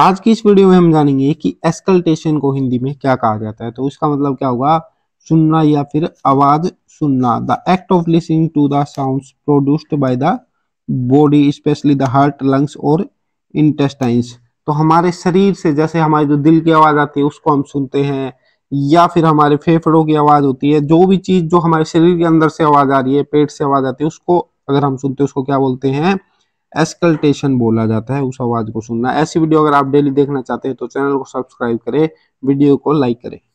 आज की इस वीडियो में हम जानेंगे कि एस्कल्टेशन को हिंदी में क्या कहा जाता है तो उसका मतलब क्या होगा सुनना या फिर आवाज सुनना the act of listening to the sound produced by the body specially the heart lungs और इंटेस्टाइंस तो हमारे शरीर से जैसे हमारे जो दिल की आवाज़ आती है उसको हम सुनते हैं या फिर हमारे फेफड़ों की आवाज़ होती है जो भी चीज़ जो हमारे शरीर के अंदर से आवाज़ आ रही है पेट से आवाज़ आती है उसको अगर हम सुनते हैं उसको क्या बोलते हैं एस्कल्टेशन बोला जाता है उस आवाज को सुनना ऐसी वीडियो अगर आप डेली देखना चाहते हैं तो चैनल को सब्सक्राइब करें वीडियो को लाइक करें